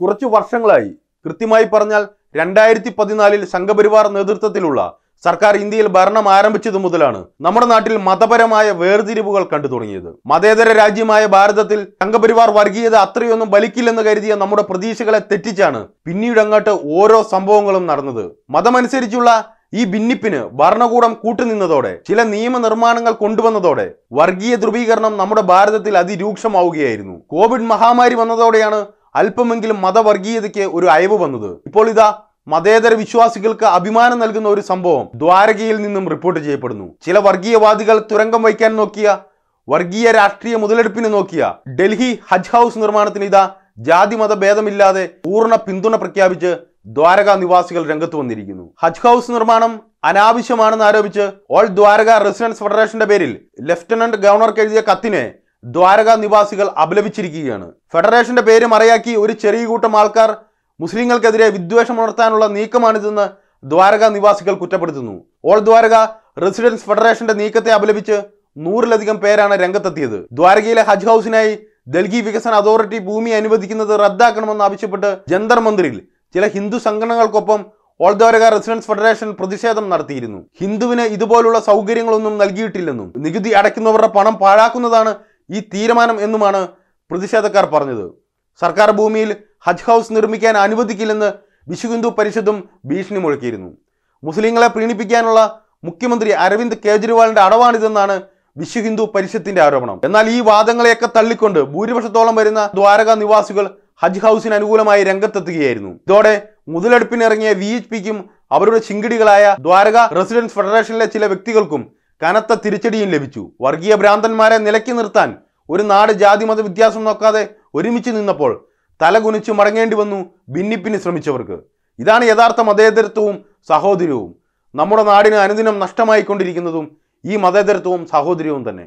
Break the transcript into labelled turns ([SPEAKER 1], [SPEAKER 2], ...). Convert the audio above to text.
[SPEAKER 1] കുറച്ചു വർഷങ്ങളായി കൃത്യമായി പറഞ്ഞാൽ രണ്ടായിരത്തി പതിനാലിൽ സംഘപരിവാർ നേതൃത്വത്തിലുള്ള സർക്കാർ ഇന്ത്യയിൽ ഭരണം ആരംഭിച്ചതു മുതലാണ് നമ്മുടെ നാട്ടിൽ മതപരമായ വേർതിരിവുകൾ കണ്ടു തുടങ്ങിയത് മതേതര രാജ്യമായ ഭാരതത്തിൽ സംഘപരിവാർ വർഗീയത അത്രയൊന്നും വലിക്കില്ലെന്ന് കരുതിയ നമ്മുടെ പ്രതീക്ഷകളെ തെറ്റിച്ചാണ് പിന്നീട് അങ്ങോട്ട് ഓരോ സംഭവങ്ങളും നടന്നത് മതമനുസരിച്ചുള്ള ഈ ഭിന്നിപ്പിന് ഭരണകൂടം കൂട്ടുനിന്നതോടെ ചില നിയമനിർമ്മാണങ്ങൾ കൊണ്ടുവന്നതോടെ വർഗീയ ധ്രുവീകരണം നമ്മുടെ ഭാരതത്തിൽ അതിരൂക്ഷമാവുകയായിരുന്നു കോവിഡ് മഹാമാരി വന്നതോടെയാണ് അല്പമെങ്കിലും മതവർഗീയതയ്ക്ക് ഒരു അയവ് വന്നത് ഇപ്പോൾ ഇതാ മതേതര വിശ്വാസികൾക്ക് അഭിമാനം നൽകുന്ന ഒരു സംഭവം ദ്വാരകയിൽ നിന്നും റിപ്പോർട്ട് ചെയ്യപ്പെടുന്നു ചില വർഗീയവാദികൾ തുരങ്കം വയ്ക്കാൻ നോക്കിയ വർഗീയ രാഷ്ട്രീയ മുതലെടുപ്പിന് നോക്കിയ ഡൽഹി ഹജ് ഹൗസ് നിർമ്മാണത്തിന് ഇതാ ജാതി മത ഭേദമില്ലാതെ പൂർണ്ണ പിന്തുണ പ്രഖ്യാപിച്ച് ദ്വാരക നിവാസികൾ രംഗത്ത് വന്നിരിക്കുന്നു ഹജ് ഹൗസ് നിർമ്മാണം അനാവശ്യമാണെന്ന് ആരോപിച്ച് ഓൾ ദ്വാരക റെസിഡൻസ് ഫെഡറേഷന്റെ പേരിൽ ലഫ്റ്റനന്റ് ഗവർണർക്ക് എഴുതിയ കത്തിനെ ദ്വാരക നിവാസികൾ അപലപിച്ചിരിക്കുകയാണ് ഫെഡറേഷന്റെ പേര് മറയാക്കി ഒരു ചെറിയ കൂട്ടം ആൾക്കാർ മുസ്ലിങ്ങൾക്കെതിരെ ഉണർത്താനുള്ള നീക്കമാണിതെന്ന് ദ്വാരക നിവാസികൾ കുറ്റപ്പെടുത്തുന്നു ഓൾ ദ്വാരക റെസിഡൻസ് ഫെഡറേഷന്റെ നീക്കത്തെ അപലപിച്ച് നൂറിലധികം പേരാണ് രംഗത്തെത്തിയത് ദ്വാരകയിലെ ഹജ് ഹൗസിനായി ഡൽഹി വികസന അതോറിറ്റി ഭൂമി അനുവദിക്കുന്നത് റദ്ദാക്കണമെന്ന് ആവശ്യപ്പെട്ട് ജന്തർ മന്ദിറിൽ ചില ഹിന്ദു സംഘടനകൾക്കൊപ്പം ഓൾ ദ്വാരക റെസിഡൻസ് ഫെഡറേഷൻ പ്രതിഷേധം നടത്തിയിരുന്നു ഹിന്ദുവിന് ഇതുപോലുള്ള സൗകര്യങ്ങളൊന്നും നൽകിയിട്ടില്ലെന്നും നികുതി അടയ്ക്കുന്നവരുടെ പണം പാഴാക്കുന്നതാണ് ഈ തീരുമാനം എന്നുമാണ് പ്രതിഷേധക്കാർ പറഞ്ഞത് സർക്കാർ ഭൂമിയിൽ ഹജ് ഹൗസ് നിർമ്മിക്കാൻ അനുവദിക്കില്ലെന്ന് വിശ്വഹിന്ദു പരിഷത്തും ഭീഷണി മുഴക്കിയിരുന്നു മുസ്ലിങ്ങളെ പ്രീണിപ്പിക്കാനുള്ള മുഖ്യമന്ത്രി അരവിന്ദ് കേജ്രിവാളിന്റെ അടവാണിതെന്നാണ് വിശ്വഹിന്ദു പരിഷത്തിന്റെ ആരോപണം എന്നാൽ ഈ വാദങ്ങളെയൊക്കെ തള്ളിക്കൊണ്ട് ഭൂരിപക്ഷത്തോളം വരുന്ന ദ്വാരക നിവാസികൾ ഹജ് ഹൗസിന് അനുകൂലമായി രംഗത്തെത്തുകയായിരുന്നു ഇതോടെ മുതലെടുപ്പിനിറങ്ങിയ വി എച്ച് പിക്കും അവരുടെ ചിങ്കിടികളായ ദ്വാരക റെസിഡൻസ് ഫെഡറേഷനിലെ ചില വ്യക്തികൾക്കും കനത്ത തിരിച്ചടിയും ലഭിച്ചു വർഗീയ ഭ്രാന്തന്മാരെ നിലക്കി നിർത്താൻ ഒരു നാട് മത വ്യത്യാസം നോക്കാതെ ഒരുമിച്ച് നിന്നപ്പോൾ തലകുനിച്ച് മടങ്ങേണ്ടി വന്നു ഭിന്നിപ്പിന് ശ്രമിച്ചവർക്ക് ഇതാണ് യഥാർത്ഥ മതേതരത്വവും സഹോദര്യവും നമ്മുടെ നാടിന് അനുദിനം നഷ്ടമായിക്കൊണ്ടിരിക്കുന്നതും ഈ മതേതരത്വവും സഹോദര്യവും തന്നെ